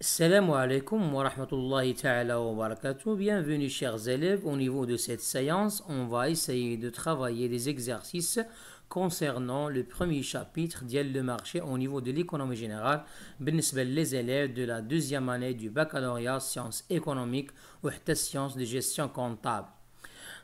Salam alaikum wa rahmatullahi wa barakatuh. Bienvenue chers élèves. Au niveau de cette séance, on va essayer de travailler les exercices concernant le premier chapitre d'Yel le marché au niveau de l'économie générale. Bienvenue les élèves de la deuxième année du baccalauréat sciences économiques ou sciences de gestion comptable.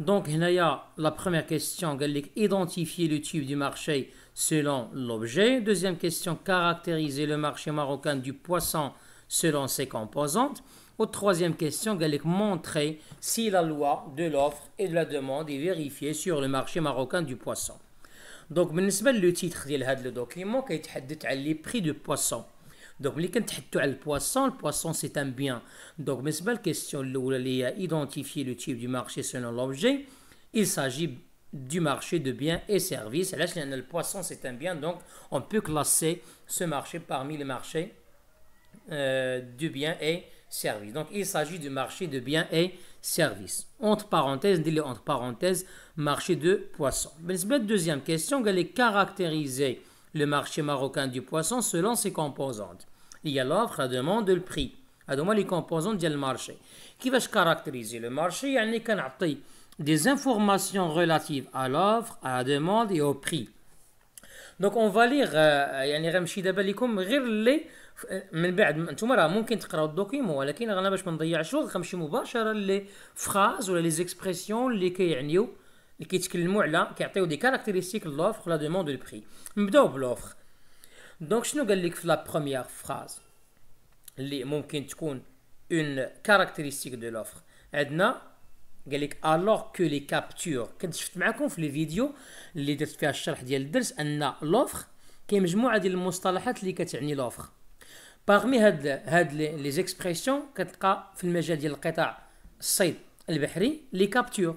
Donc, il y a la première question, identifier le type du marché selon l'objet. Deuxième question, caractériser le marché marocain du poisson selon ses composantes. Au troisième question, montrer si la loi de l'offre et de la demande est vérifiée sur le marché marocain du poisson. Donc, le titre de ce document, qui est les prix du poisson. Donc, le poisson, c'est un bien. Donc, ان بيان دونك بالنسبه للكيستيون الاولى اللي هي ايدونتيفي لو تيب دو il s'agit du marché de biens et services. Là, le poisson, c'est un bien, donc on peut classer ce marché parmi les marchés euh, du bien et services. Donc, il s'agit du marché de biens et services. Entre parenthèses, dit entre parenthèses, marché de poissons. Mais la deuxième question, elle est caractérisée le marché marocain du poisson selon ses composantes. Il y a l'offre, la demande et le prix. À demain, les composantes du marché. Qui va se caractériser le marché Il y a des informations relatives à l'offre, à la demande et au prix. Donc, on va lire, euh, euh, les euh, phrases les. expressions بعد اللي كيتكلموا على كيعطيو دي كاركتيريستيك لوفر لا دوموند دو بري نبداو بلوفر دونك شنو قال لك في لا بروميير فراز اللي ممكن تكون اون كاركتيريستيك دو لوفر عندنا قال لك الوغ كو لي كابتور كنت شفت معكم في لي فيديو اللي درت فيها الشرح ديال الدرس ان لوفر كاين مجموعه ديال المصطلحات اللي كتعني لوفر باغمي هاد هاد لي زيكسبريسيون كتلقى في المجال ديال القطاع الصيد البحري لي كابتور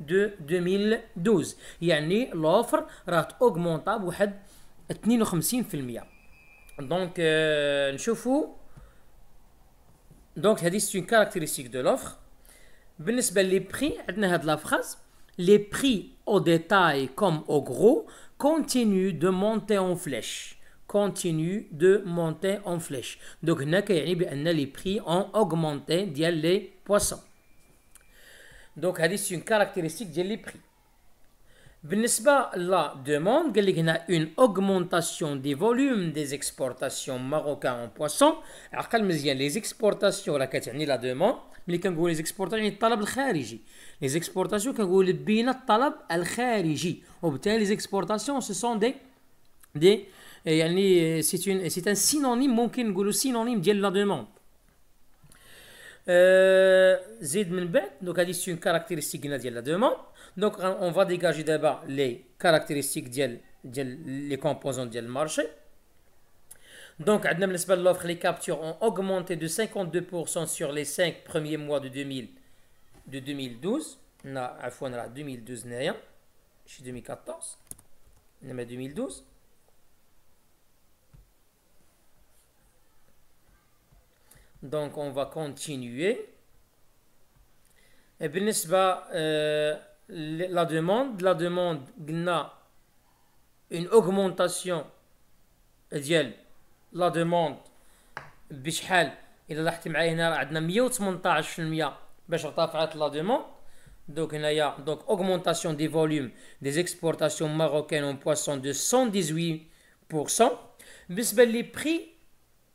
de 2012 c'est à que l'offre a augmentable jusqu'à 52% donc regardez euh, donc c'est une caractéristique de l'offre par rapport prix nous avons la phrase les prix au détail comme au gros continuent de monter en flèche continuent de monter en flèche donc ici les prix ont augmenté pour les poissons donc, à distance une caractéristique de les prix. Ben n'est-ce pas la demande qui une augmentation des volumes des exportations marocaines en poisson. Alors qu'au Marocien, les exportations, la question est la demande, mais quand vous les exportez, les talibes chérigient. Les exportations quand vous les billets de talibes, elles chérigient. Obtenir les exportations, ce sont des, des, et eh, eh, c'est une, c'est un synonyme, mon gars, une goulou synonyme de l'augmentation. Z donc a dit une caractéristique de la demande. Donc on va dégager d'abord les caractéristiques de les composants du marché. Donc, l'offre les captures ont augmenté de 52% sur les 5 premiers mois de, 2000, de 2012. Il faut 2012, n'est rien. Je suis 2014. Je 2012. Donc, on va continuer. Et puis, euh, la demande, la demande, une augmentation, la demande, il a la demande. Donc, il a donc augmentation des volumes des exportations marocaines en poisson de 118%. Bisbel les prix,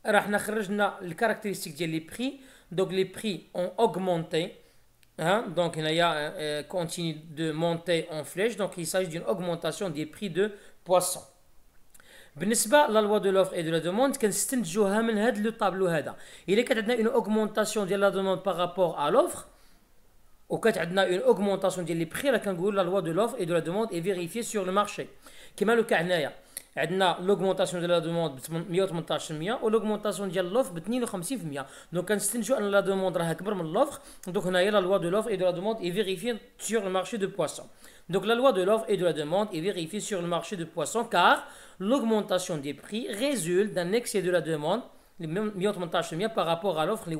rachna les caractéristiques des prix, donc les prix ont augmenté. Hein? Donc, il y a euh, euh, continu de monter en flèche. Donc, il s'agit d'une augmentation des prix de poissons. Si la loi de l'offre et de la demande, vous avez le tableau. Il est a une augmentation de la demande par rapport à l'offre. Ou une augmentation prix, de la demande. La loi de l'offre et de la demande est vérifiée sur le marché. Ce qui est le cas. عندنا l'augmentation de la demande de 118% ou ولوغمونطاسيون ديال لوفر ب 52% دونك كنستنتجوا ان لا دوموند راه كبر من لوفر دونك هنايا la loi de l'offre et de la demande et فيريفي sur le marché de poisson. Donc la loi de l'offre et de la demande est vérifiée sur le marché de poisson car l'augmentation des prix résulte d'un excès de la demande 118 par rapport à l'offre les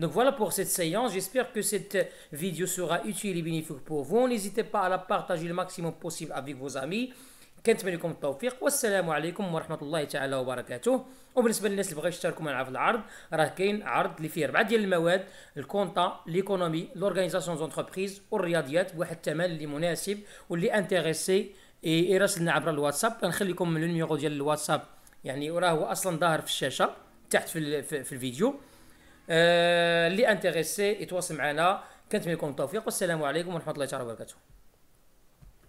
Donc voilà pour cette séance. J'espère que cette vidéo sera utile et bénéfique pour vous. N'hésitez pas à la partager le maximum possible avec vos amis. كنتمنى لكم التوفيق والسلام عليكم ورحمه الله تعالى وبركاته وبالنسبه للناس اللي بغاو يشتركوا معنا في العرض راه كاين عرض اللي فيه اربعه ديال المواد الكونطا ليكونومي لورغانيزاسيون زونتربريز والرياضيات بواحد الثمن اللي مناسب واللي انتريسي يراسلنا عبر الواتساب كنخليكم من النيميرو ديال الواتساب يعني راه هو اصلا ظاهر في الشاشه تحت في, في الفيديو آه، اللي انتيريسي انتريسي يتواصل معنا كنتمنى لكم التوفيق والسلام عليكم ورحمه الله تعالى وبركاته